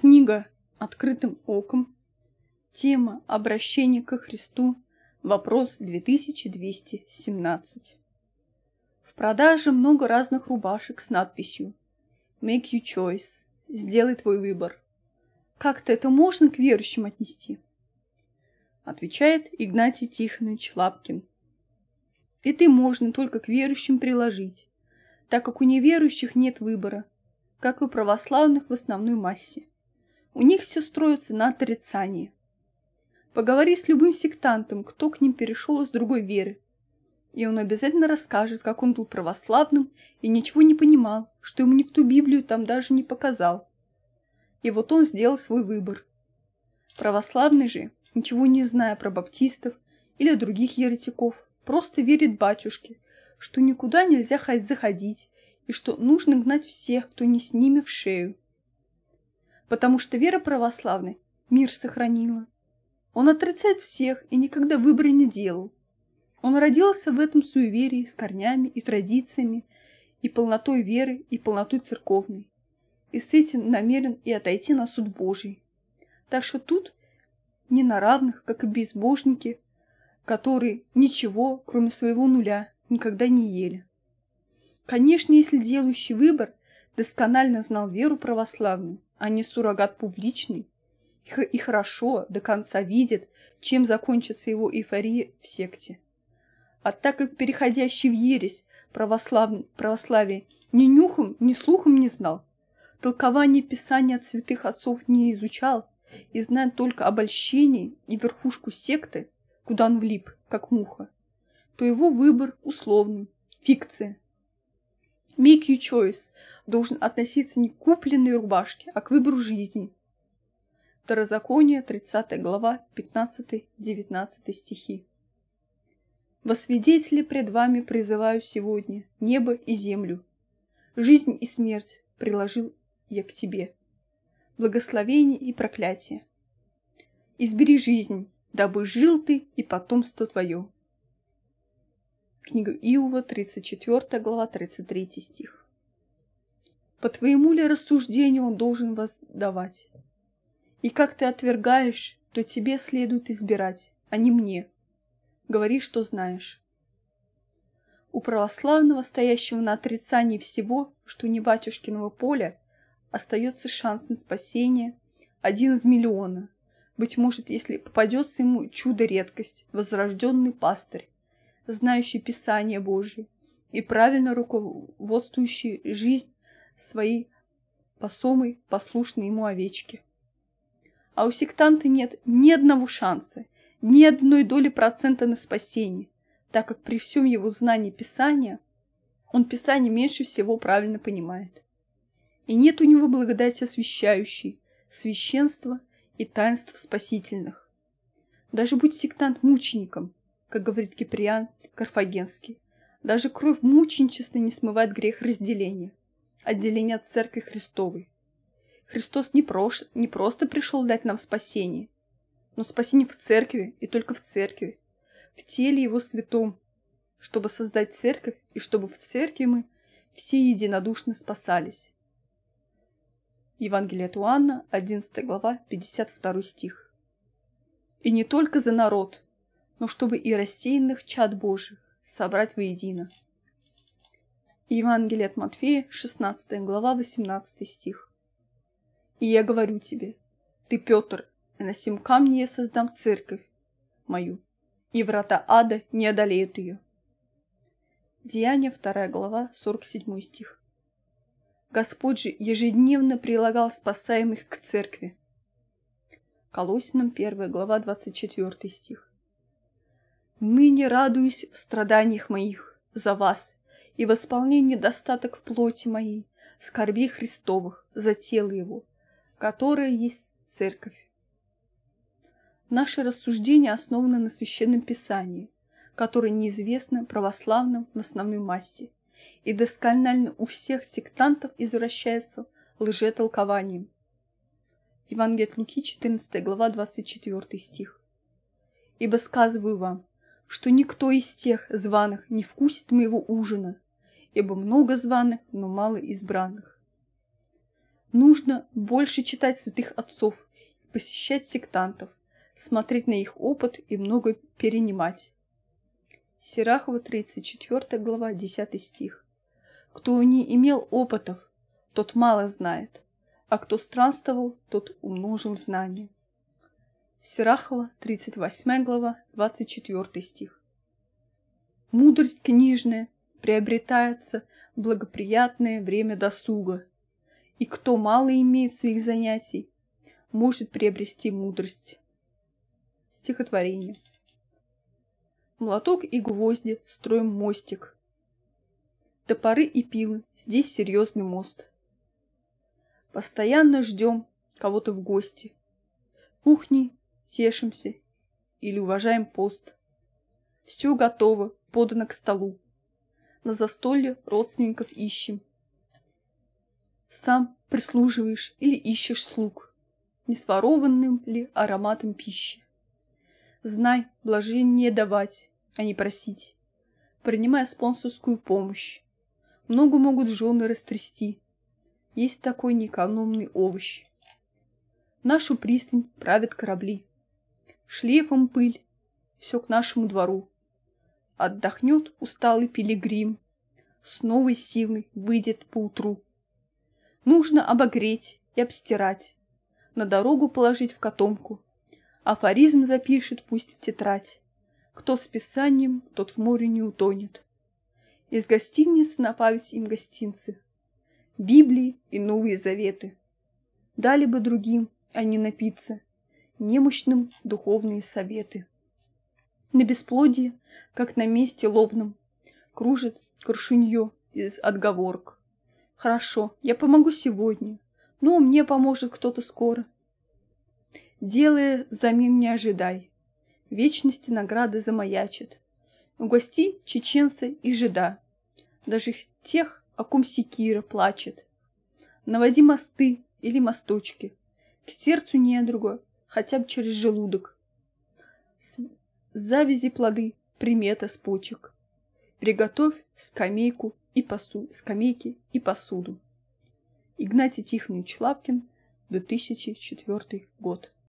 Книга «Открытым оком». Тема «Обращение ко Христу». Вопрос 2217. В продаже много разных рубашек с надписью «Make your choice» – «Сделай твой выбор». Как-то это можно к верующим отнести? Отвечает Игнатий Тихонович Лапкин. Это и можно только к верующим приложить, так как у неверующих нет выбора, как и у православных в основной массе. У них все строится на отрицании. Поговори с любым сектантом, кто к ним перешел из другой веры. И он обязательно расскажет, как он был православным и ничего не понимал, что ему никто Библию там даже не показал. И вот он сделал свой выбор. Православный же, ничего не зная про баптистов или других еретиков, просто верит батюшке, что никуда нельзя заходить и что нужно гнать всех, кто не с ними в шею потому что вера православной мир сохранила. Он отрицает всех и никогда выбора не делал. Он родился в этом суеверии с корнями и традициями, и полнотой веры, и полнотой церковной. И с этим намерен и отойти на суд Божий. Так что тут не на равных, как и безбожники, которые ничего, кроме своего нуля, никогда не ели. Конечно, если делающий выбор досконально знал веру православную, а не суррогат публичный. И хорошо, до конца видит, чем закончится его эйфория в секте. А так как переходящий в ересь православ... православие ни нюхом, ни слухом не знал, толкование Писания от святых отцов не изучал и знает только обольщение и верхушку секты, куда он влип, как муха, то его выбор условный, фикция. Make your choice должен относиться не к купленной рубашке, а к выбору жизни. Второзаконие, 30 глава, 15-19 стихи. «Во свидетели пред вами призываю сегодня небо и землю. Жизнь и смерть приложил я к тебе. Благословение и проклятие. Избери жизнь, дабы жил ты и потомство твое. Книга Иова, 34 глава, 33 стих. По твоему ли рассуждению он должен воздавать? И как ты отвергаешь, то тебе следует избирать, а не мне. Говори, что знаешь. У православного, стоящего на отрицании всего, что не батюшкиного поля, остается шанс на спасение, один из миллиона. Быть может, если попадется ему чудо-редкость, возрожденный пастырь, знающий Писание Божье и правильно руководствующий жизнь своей посомой, послушной ему овечки. А у сектанта нет ни одного шанса, ни одной доли процента на спасение, так как при всем его знании Писания он Писание меньше всего правильно понимает. И нет у него благодати освящающей, священства и таинств спасительных. Даже будь сектант мучеником – как говорит Киприан Карфагенский. Даже кровь мученичества не смывает грех разделения, отделения от Церкви Христовой. Христос не, прош... не просто пришел дать нам спасение, но спасение в Церкви и только в Церкви, в теле Его святом, чтобы создать Церковь и чтобы в Церкви мы все единодушно спасались. Евангелие от Иоанна, 11 глава, 52 стих. «И не только за народ, но чтобы и рассеянных чад Божьих собрать воедино. Евангелие от Матфея, 16 глава, 18 стих. «И я говорю тебе, ты, Петр, и на сем камне я создам церковь мою, и врата ада не одолеют ее». Деяние, 2 глава, 47 стих. Господь же ежедневно прилагал спасаемых к церкви. Колосинам 1 глава 24 стих. Ныне радуюсь в страданиях моих за вас и восполнение недостаток в плоти моей, скорби Христовых за тело его, которое есть церковь. Наши рассуждения основаны на Священном Писании, которое неизвестно православным в основной массе, и досконально у всех сектантов извращается лжетолкованием. Евангелие от Луки, 14 глава, 24 стих. «Ибо сказываю вам, что никто из тех званых не вкусит моего ужина, ибо много званых, но мало избранных. Нужно больше читать святых отцов, посещать сектантов, смотреть на их опыт и много перенимать. Серахова, 34 глава, 10 стих. Кто не имел опытов, тот мало знает, а кто странствовал, тот умножил знания. Серахова, 38 глава, 24 стих. Мудрость книжная приобретается в благоприятное время досуга, и кто мало имеет своих занятий, может приобрести мудрость. Стихотворение. Молоток и гвозди строим мостик. Топоры и пилы, здесь серьезный мост. Постоянно ждем кого-то в гости. Кухни тешимся или уважаем пост. Все готово, подано к столу. На застолье родственников ищем. Сам прислуживаешь или ищешь слуг, не сворованным ли ароматом пищи. Знай, блажение давать, а не просить, принимая спонсорскую помощь. Много могут жены растрясти. Есть такой неэкономный овощ. Нашу пристань правят корабли шлейфом пыль, все к нашему двору. Отдохнет усталый пилигрим, с новой силой выйдет поутру. Нужно обогреть и обстирать, на дорогу положить в котомку. Афоризм запишет пусть в тетрадь. Кто с писанием, тот в море не утонет. Из гостиницы направить им гостинцы. Библии и Новые Заветы. Дали бы другим, а не напиться немощным духовные советы. На бесплодие, как на месте лобном, кружит крушунье из отговорок. Хорошо, я помогу сегодня, но мне поможет кто-то скоро. Делая взамен не ожидай. Вечности награды замаячит. Угости чеченца и жида. Даже тех, о ком секира плачет. Наводи мосты или мосточки. К сердцу недруга хотя бы через желудок. С... Завязи плоды, примета с почек. Приготовь скамейку и посу... скамейки и посуду. Игнатий Тихонович Лапкин, 2004 год.